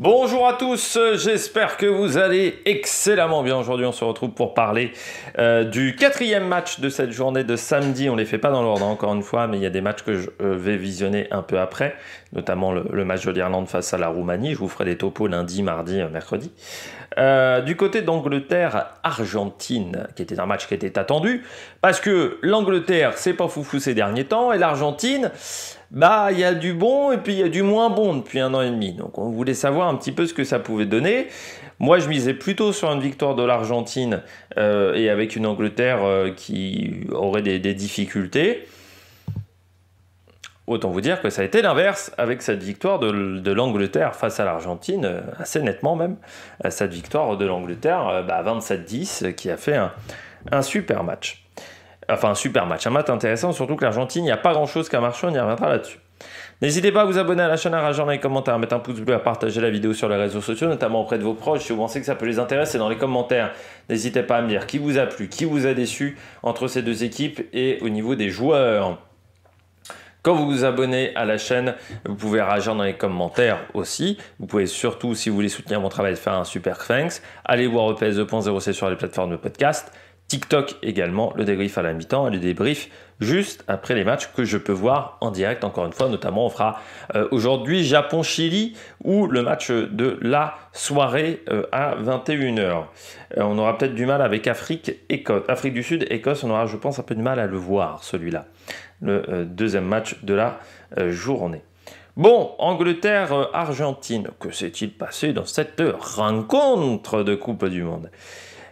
Bonjour à tous, j'espère que vous allez excellemment bien. Aujourd'hui, on se retrouve pour parler euh, du quatrième match de cette journée de samedi. On ne les fait pas dans l'ordre, hein, encore une fois, mais il y a des matchs que je euh, vais visionner un peu après, notamment le, match de l'Irlande face à la Roumanie. Je vous ferai des topos lundi, mardi, euh, mercredi. du côté d'Angleterre-Argentine, qui était un match qui était attendu, parce que l'Angleterre, s'est pas foufou ces derniers temps, et l'Argentine, bah il y a du bon et puis il y a du moins bon depuis un an et demi. Donc on voulait savoir un petit peu ce que ça pouvait donner. Moi je misais plutôt sur une victoire de l'Argentine euh, et avec une Angleterre euh, qui aurait des, difficultés. Autant vous dire que ça a été l'inverse avec cette victoire de, l'Angleterre face à l'Argentine, euh, assez nettement même. Cette victoire de l'Angleterre, 27-10, bah, qui a fait un super match. Enfin, super match, un match intéressant, surtout que l'Argentine, il n'y a pas grand-chose qu'à marché, on y reviendra là-dessus. N'hésitez pas à vous abonner à la chaîne, à rajouter dans les commentaires, à mettre un pouce bleu, à partager la vidéo sur les réseaux sociaux, notamment auprès de vos proches. Si vous pensez que ça peut les intéresser, dans les commentaires, n'hésitez pas à me dire qui vous a plu, qui vous a déçu entre ces deux équipes et au niveau des joueurs. Quand vous vous abonnez à la chaîne, vous pouvez réagir dans les commentaires aussi. Vous pouvez surtout, si vous voulez soutenir mon travail, faire un super thanks. Allez voir EPS c'est sur les plateformes de podcast. TikTok également, le débrief à la mi-temps et le débrief juste après les matchs que je peux voir en direct. Encore une fois, notamment, on fera euh, aujourd'hui Japon-Chili ou le match de la soirée euh, à 21h. Euh, on aura peut-être du mal avec Afrique, Écosse, Afrique du Sud, Écosse, on aura, je pense, un peu de mal à le voir celui-là. Le deuxième match de la journée. Bon, Angleterre-Argentine, que s'est-il passé dans cette rencontre de Coupe du Monde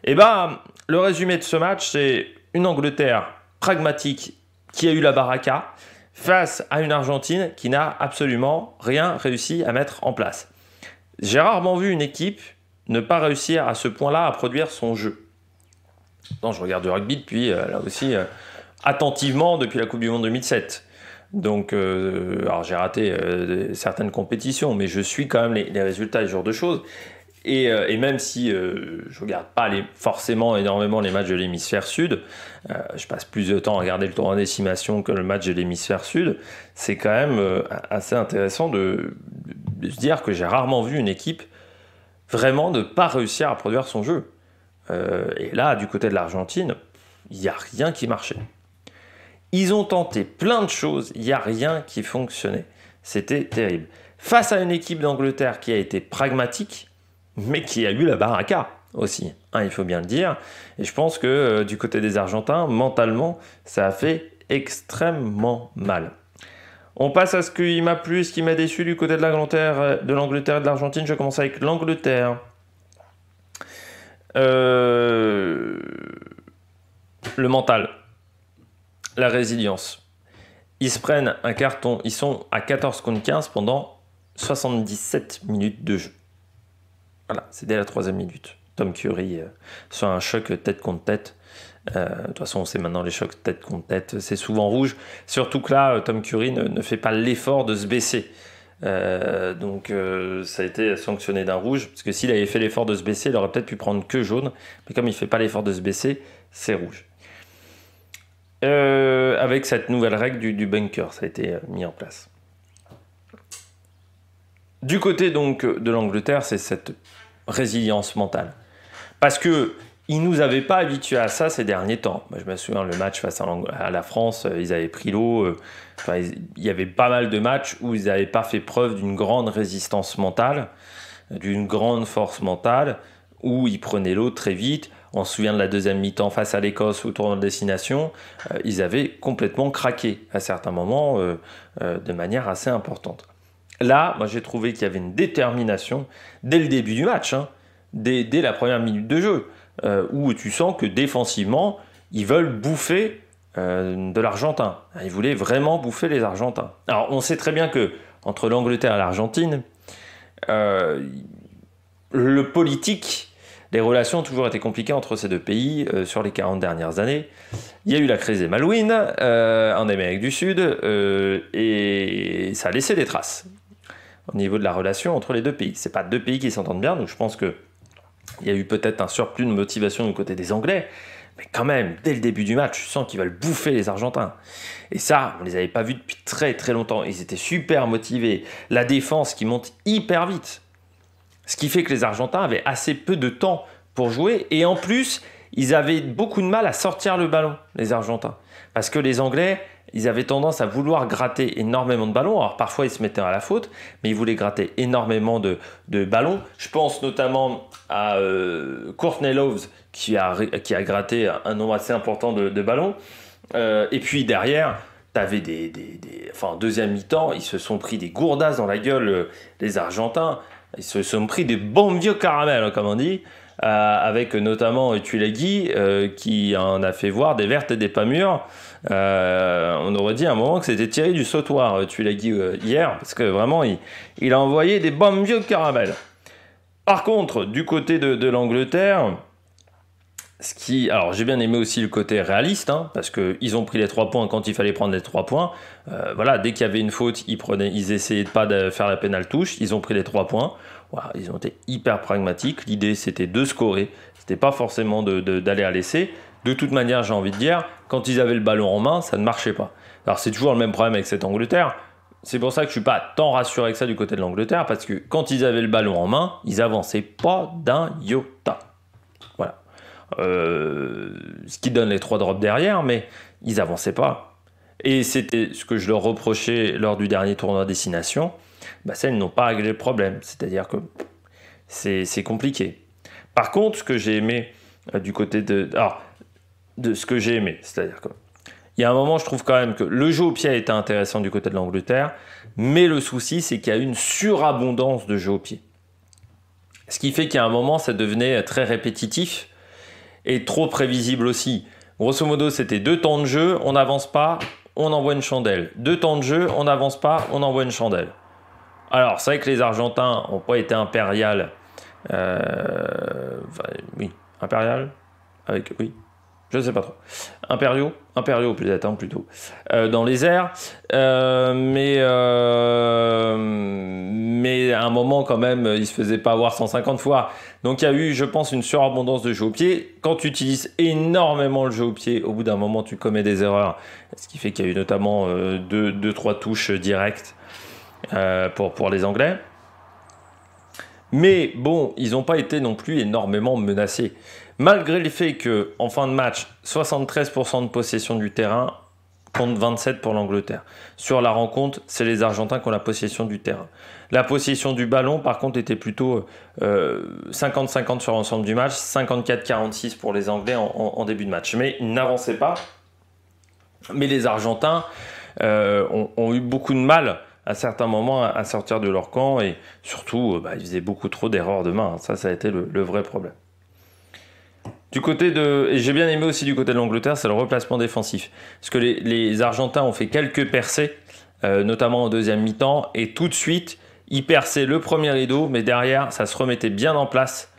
Eh bien le résumé de ce match, c'est une Angleterre pragmatique qui a eu la baraka face à une Argentine qui n'a absolument rien réussi à mettre en place. J'ai rarement vu une équipe ne pas réussir à ce point-là à produire son jeu. je regarde le rugby depuis, euh, là aussi, euh, attentivement depuis la Coupe du Monde 2007. Donc, euh, alors j'ai raté certaines compétitions, mais je suis quand même les, les résultats et ce genre de choses. Euh, et, même si je euh, je regarde pas forcément énormément les matchs de l'hémisphère sud, euh, je passe plus de temps à regarder le tour en décimation que le match de l'hémisphère sud, c'est quand même assez intéressant de, de, se dire que j'ai rarement vu une équipe vraiment ne pas réussir à produire son jeu. et là, du côté de l'Argentine, il n'y a rien qui marchait. Ils ont tenté plein de choses, il n'y a rien qui fonctionnait. C'était terrible. Face à une équipe d'Angleterre qui a été pragmatique, mais qui a eu la baraka aussi, hein, il faut bien le dire. Et je pense que euh, du côté des Argentins, mentalement, ça a fait extrêmement mal. On passe à ce qui m'a plu, ce qui m'a déçu du côté de l'Angleterre, euh, de l'Angleterre et de l'Argentine. Je commence avec l'Angleterre. Euh, le mental, la résilience. Ils se prennent un carton, ils sont à 14 contre 15 pendant 77 minutes de jeu. Voilà, c'est dès la troisième minute. Tom Curry euh, soit sur un choc tête contre tête. Euh, de toute façon, on sait maintenant les chocs tête contre tête, c'est souvent rouge. Surtout que là, euh, Tom Curry ne, fait pas l'effort de se baisser. donc ça a été sanctionné d'un rouge, parce que s'il avait fait l'effort de se baisser, il aurait peut-être pu prendre que jaune, mais comme il ne fait pas l'effort de se baisser, c'est rouge. avec cette nouvelle règle du, du, bunker, ça a été mis en place. Du côté donc de l'Angleterre, c'est cette résilience mentale. Parce que ils nous avaient pas habitués à ça ces derniers temps. je me souviens le match face à la France, euh, ils avaient pris l'eau. Euh, il y avait pas mal de matchs où ils n'avaient pas fait preuve d'une grande résistance mentale, d'une grande force mentale, où ils prenaient l'eau très vite. On se souvient de la deuxième mi-temps face à l'Écosse au tournoi de destination. Euh, ils avaient complètement craqué à certains moments de manière assez importante. Là, moi j'ai trouvé qu'il y avait une détermination dès le début du match, hein, dès, la première minute de jeu, euh, où tu sens que défensivement, ils veulent bouffer euh, de l'Argentin. Ils voulaient vraiment bouffer les Argentins. Alors on sait très bien que entre l'Angleterre et l'Argentine, euh, le politique, les relations ont toujours été compliquées entre ces deux pays sur les 40 dernières années. Il y a eu la crise des Malouines en Amérique du Sud et ça a laissé des traces au niveau de la relation entre les deux pays. C'est pas deux pays qui s'entendent bien, donc je pense que il y a eu peut-être un surplus de motivation du côté des Anglais, mais quand même, dès le début du match, je sens qu'ils veulent bouffer les Argentins. Et ça, on les avait pas vus depuis très très longtemps. Ils étaient super motivés. La défense qui monte hyper vite. Ce qui fait que les Argentins avaient assez peu de temps pour jouer. Et en plus, ils avaient beaucoup de mal à sortir le ballon, les Argentins. Parce que les Anglais, ils avaient tendance à vouloir gratter énormément de ballons. Alors parfois ils se mettaient à la faute, mais ils voulaient gratter énormément de, de ballons. Je pense notamment à euh, Courtney Loves qui a, qui gratté un nombre assez important de, ballons. Euh, et puis derrière, tu avais des, des, Enfin, deuxième mi-temps, ils se sont pris des gourdasses dans la gueule, euh, les Argentins. Ils se sont pris des bons vieux caramels, hein, comme on dit. Euh, avec notamment Tulagi euh, qui en a fait voir des vertes et des pas mûres. Euh, on aurait dit à un moment que c'était tiré du sautoir, Tulagi hier, parce que vraiment, il, a envoyé des bombes vieux caramel. Par contre, du côté de, l'Angleterre, ce qui, alors j'ai bien aimé aussi le côté réaliste, hein, parce qu'ils ont pris les trois points quand il fallait prendre les trois points. voilà, dès qu'il y avait une faute, ils, prenaient, ils essayaient pas de faire la pénale touche, ils ont pris les trois points ils ont été hyper pragmatiques. L'idée, c'était de scorer. C'était pas forcément d'aller de, à l'essai. De toute manière, j'ai envie de dire, quand ils avaient le ballon en main, ça ne marchait pas. Alors, c'est toujours le même problème avec cette Angleterre. C'est pour ça que je suis pas tant rassuré que ça du côté de l'Angleterre, parce que quand ils avaient le ballon en main, ils avançaient pas d'un iota. Voilà. Euh, ce qui donne les trois drops derrière, mais ils avançaient pas. Et c'était ce que je leur reprochais lors du dernier tournoi destination bah, celles n'ont pas réglé le problème. C'est-à-dire que c'est compliqué. Par contre, ce que j'ai aimé euh, du côté de. Alors, de ce que j'ai aimé, c'est-à-dire que. Il y a un moment, je trouve quand même que le jeu au pied a été intéressant du côté de l'Angleterre, mais le souci, c'est qu'il y a une surabondance de jeux au pied. Ce qui fait qu'à un moment, ça devenait très répétitif et trop prévisible aussi. Grosso modo, c'était deux temps de jeu, on n'avance pas, on envoie une chandelle. Deux temps de jeu, on n'avance pas, on envoie une chandelle. Alors, c'est vrai que les Argentins n'ont pas été impérial euh, oui, impérial Avec, oui, je ne sais pas trop. Impériaux Impériaux plus être hein, plutôt. Euh, dans les airs. Euh, mais, mais à un moment, quand même, ils se faisaient pas avoir 150 fois. Donc il y a eu, je pense, une surabondance de jeux au pied. Quand tu utilises énormément le jeu au pied, au bout d'un moment, tu commets des erreurs. Ce qui fait qu'il y a eu notamment 2-3 deux, trois touches directes. Euh, pour, les Anglais. Mais bon, ils n'ont pas été non plus énormément menacés. Malgré le fait que, en fin de match, 73% de possession du terrain contre 27 pour l'Angleterre. Sur la rencontre, c'est les Argentins qui ont la possession du terrain. La possession du ballon, par contre, était plutôt 50-50 euh, sur l'ensemble du match, 54-46 pour les Anglais en, début de match. Mais ils n'avançaient pas. Mais les Argentins euh, ont, eu beaucoup de mal à certains moments à, sortir de leur camp et surtout, euh, bah, ils faisaient beaucoup trop d'erreurs de main. Hein. Ça, ça a été le, vrai problème. Du côté de, et j'ai bien aimé aussi du côté de l'Angleterre, c'est le replacement défensif. Parce que les, Argentins ont fait quelques percées, euh, notamment en deuxième mi-temps, et tout de suite, ils perçaient le premier rideau, mais derrière, ça se remettait bien en place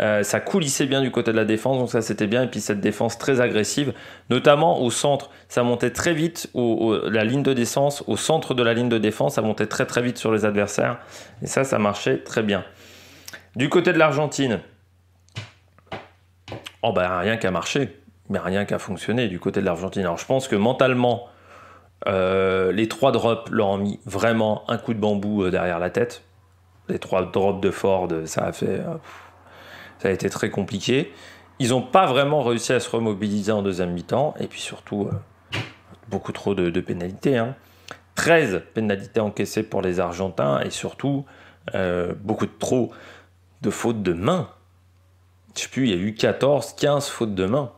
euh, ça coulissait bien du côté de la défense, donc ça c'était bien. Et puis cette défense très agressive, notamment au centre, ça montait très vite au, la ligne de descente au centre de la ligne de défense, ça montait très très vite sur les adversaires. Et ça, ça marchait très bien. Du côté de l'Argentine, oh ben rien qu'à marcher, mais rien qu'à fonctionné du côté de l'Argentine. Alors je pense que mentalement, euh, les trois drops leur ont mis vraiment un coup de bambou euh, derrière la tête. Les trois drops de Ford, ça a fait. Ça a été très compliqué. Ils n'ont pas vraiment réussi à se remobiliser en deuxième mi-temps. Et puis surtout, euh, beaucoup trop de, pénalités. 13 hein. pénalités encaissées pour les Argentins. Et surtout, euh, beaucoup trop de fautes de main. Je sais plus, il y a eu 14, 15 fautes de main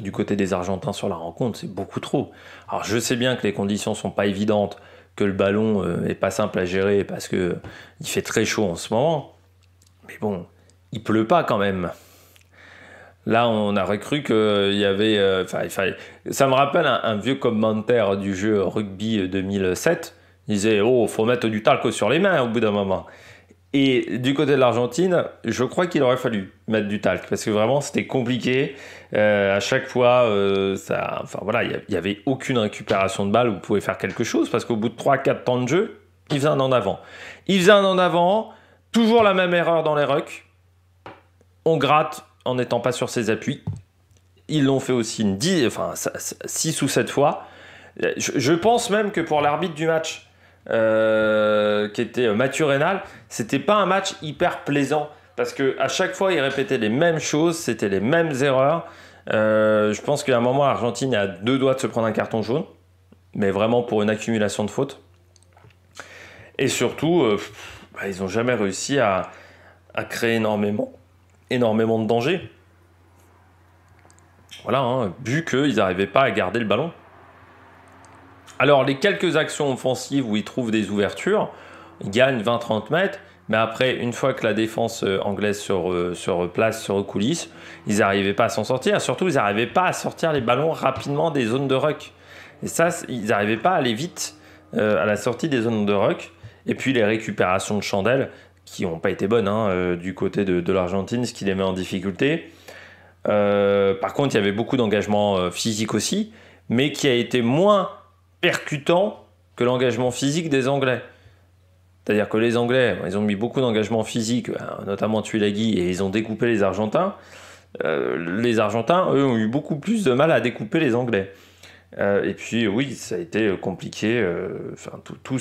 du côté des Argentins sur la rencontre, c'est beaucoup trop. Alors je sais bien que les conditions ne sont pas évidentes, que le ballon n'est euh, pas simple à gérer parce qu'il fait très chaud en ce moment. Mais bon, il pleut pas quand même. Là, on aurait cru qu'il euh, y avait. Euh, ça me rappelle un, vieux commentaire du jeu rugby 2007. Il disait Oh, faut mettre du talc sur les mains au bout d'un moment. Et du côté de l'Argentine, je crois qu'il aurait fallu mettre du talc parce que vraiment c'était compliqué. Euh, à chaque fois, ça, enfin voilà, il n'y avait aucune récupération de balle où vous pouvez faire quelque chose parce qu'au bout de 3-4 temps de jeu, il faisait un en avant. Il faisait un en avant, toujours la même erreur dans les rucks on gratte en n'étant pas sur ses appuis. Ils l'ont fait aussi une enfin 6 ou sept fois. Je, pense même que pour l'arbitre du match, euh, qui était euh, Mathieu Rénal, c'était pas un match hyper plaisant. Parce que à chaque fois, il répétait les mêmes choses, c'était les mêmes erreurs. Euh, je pense qu'à un moment, l'Argentine a deux doigts de se prendre un carton jaune, mais vraiment pour une accumulation de fautes. Et surtout, bah, ils n'ont jamais réussi à, à créer énormément énormément de danger. Voilà, hein, vu qu'ils n'arrivaient pas à garder le ballon. Alors, les quelques actions offensives où ils trouvent des ouvertures, ils gagnent 20-30 mètres, mais après, une fois que la défense euh, anglaise se, replace, place, se recoulisse, ils n'arrivaient pas à s'en sortir. Surtout, ils n'arrivaient pas à sortir les ballons rapidement des zones de ruck. Et ça, ils n'arrivaient pas à aller vite euh, à la sortie des zones de ruck. Et puis, les récupérations de chandelles, qui n'ont pas été bonnes hein, euh, du côté de, l'Argentine, ce qui les met en difficulté. Euh, par contre, il y avait beaucoup d'engagement euh, physique aussi, mais qui a été moins percutant que l'engagement physique des Anglais. C'est-à-dire que les Anglais, ils ont mis beaucoup d'engagement physique, notamment Tuilagi, et ils ont découpé les Argentins. les Argentins, eux, ont eu beaucoup plus de mal à découper les Anglais. Euh, et puis oui, ça a été euh, compliqué, euh, toutes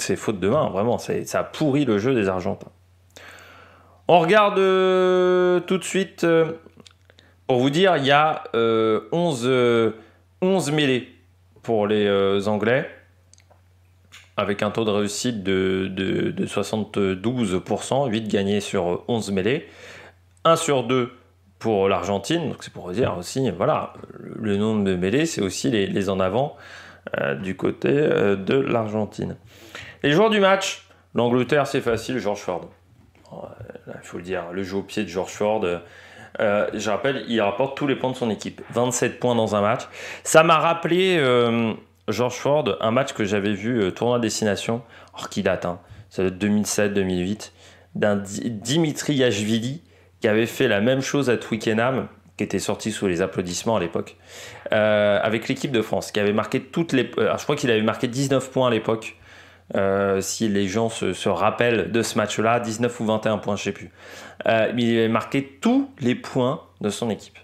ces fautes de main, vraiment, ça, a pourri le jeu des Argentins. On regarde tout de suite, pour vous dire, il y a 11, 11, mêlées pour les Anglais, avec un taux de réussite de, de 72%, 8 gagnés sur 11 mêlées, 1 sur 2 pour l'Argentine. Donc c'est pour dire aussi, voilà, le nombre de mêlés, c'est aussi les, en avant euh, du côté euh, de l'Argentine. Les joueurs du match, l'Angleterre, c'est facile, George Ford. Oh, il faut le dire, le jeu au pied de George Ford. Euh, je rappelle, il rapporte tous les points de son équipe. 27 points dans un match. Ça m'a rappelé George Ford, un match que j'avais vu, tournoi destination, or qui date, hein, ça 2007-2008, d'un Dimitri Yashvili qui avait fait la même chose à Twickenham, qui était sorti sous les applaudissements à l'époque, euh, avec l'équipe de France, qui avait marqué toutes les. Euh, je crois qu'il avait marqué 19 points à l'époque. Euh, si les gens se, rappellent de ce match-là, 19 ou 21 points, je ne sais plus. il avait marqué tous les points de son équipe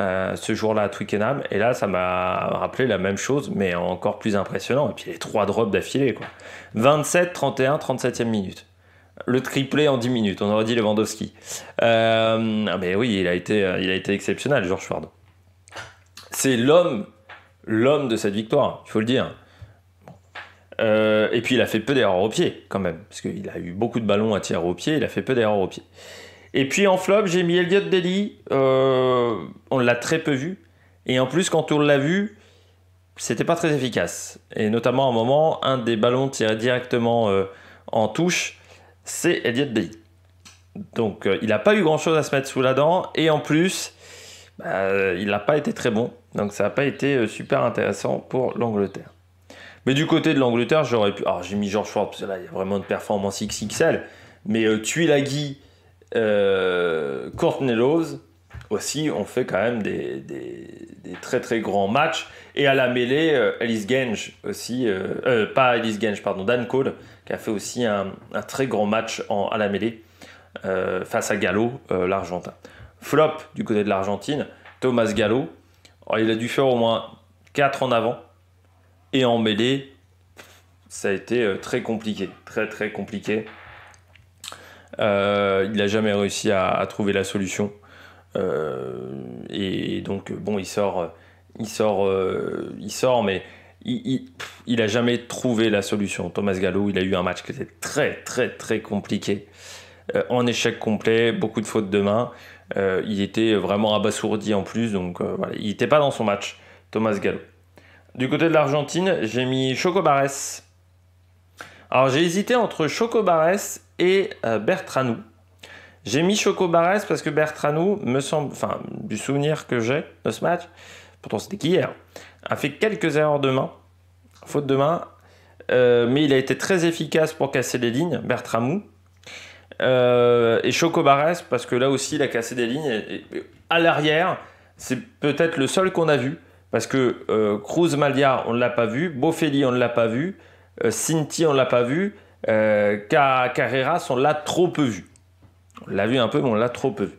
ce jour-là à Twickenham. Et là, ça m'a rappelé la même chose, mais encore plus impressionnant. Et puis les trois drops d'affilée, quoi. 27, 31, 37e minute le triplé en 10 minutes. On aurait dit Lewandowski. Euh, ah mais oui, il a été, euh, il a été exceptionnel, Georges Ford. C'est l'homme, l'homme de cette victoire, il faut le dire. Euh, et puis il a fait peu d'erreurs au pied quand même, parce qu'il a eu beaucoup de ballons à tirer au pied, il a fait peu d'erreurs au pied. Et puis en flop, j'ai mis Elliot Deli, on l'a très peu vu, et en plus quand on l'a vu, c'était pas très efficace. Et notamment à un moment, un des ballons tirait directement en touche, c'est Eddie Bay. Donc euh, il n'a pas eu grand-chose à se mettre sous la dent et en plus, bah, euh, il n'a pas été très bon. Donc ça n'a pas été euh, super intéressant pour l'Angleterre. Mais du côté de l'Angleterre, j'aurais pu... Alors j'ai mis George Ford parce que là, il y a vraiment une performance XXL. Mais Tuilagi, euh, Courtney aussi on fait quand même des, très très grands matchs. Et à la mêlée, Alice euh, Genge aussi, euh, euh, pas Alice Genge, pardon, Dan Cole, qui a fait aussi un, très grand match en, à la mêlée face à Gallo, l'Argentin. Flop du côté de l'Argentine, Thomas Gallo, il a dû faire au moins 4 en avant. Et en mêlée, ça a été très compliqué, très très compliqué. il n'a jamais réussi à, à trouver la solution. Euh, et donc, bon, il sort, il sort, euh, il sort, mais il, a jamais trouvé la solution. Thomas Gallo, il a eu un match qui était très, très, très compliqué. Euh, en échec complet, beaucoup de fautes de main. il était vraiment abasourdi en plus, donc il n'était pas dans son match, Thomas Gallo. Du côté de l'Argentine, j'ai mis Choco Barres. Alors j'ai hésité entre Choco Barres et Bertranou. J'ai mis Choco Barres parce que Bertranou, me semble, enfin, du souvenir que j'ai de ce match, pourtant c'était qu'hier, a fait quelques erreurs de main, faute de main, euh, mais il a été très efficace pour casser les lignes, Bertramou. Euh, et Choco Barres, parce que là aussi il a cassé des lignes. à l'arrière, c'est peut-être le seul qu'on a vu, parce que euh, Cruz Malia, on ne l'a pas vu, Bofelli, on ne l'a pas vu, Cinti, on ne l'a pas vu, Carreras, on l'a trop peu vu l'a vu un peu, mais on l'a trop peu vu.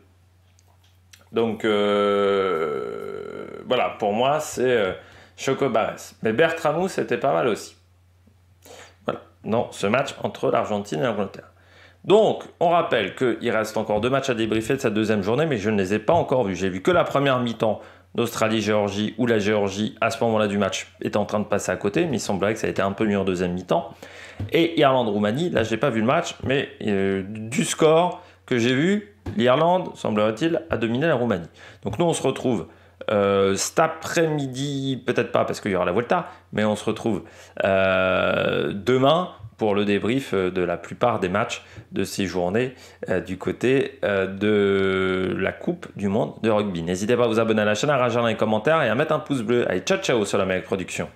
Donc, euh, voilà, pour moi, c'est euh, Choco Barres. Mais Bertramus c'était pas mal aussi. Voilà, non, ce match entre l'Argentine et l'Angleterre. Donc, on rappelle qu'il reste encore deux matchs à débriefer de cette deuxième journée, mais je ne les ai pas encore vus. J'ai vu que la première mi-temps d'Australie-Géorgie, où la Géorgie, à ce moment-là du match, était en train de passer à côté, mais il semblerait que ça a été un peu mieux en deuxième mi-temps. Et Irlande-Roumanie, là, je n'ai pas vu le match, mais euh, du score, que j'ai vu, l'Irlande, semblerait-il, a dominé la Roumanie. Donc nous, on se retrouve euh, cet après-midi, peut-être pas parce qu'il y aura la Volta, mais on se retrouve euh, demain pour le débrief euh, de la plupart des matchs de ces journées du côté de la Coupe du Monde de rugby. N'hésitez pas à vous abonner à la chaîne, à rajouter un les commentaires et à mettre un pouce bleu. Allez, ciao ciao sur la meilleure production.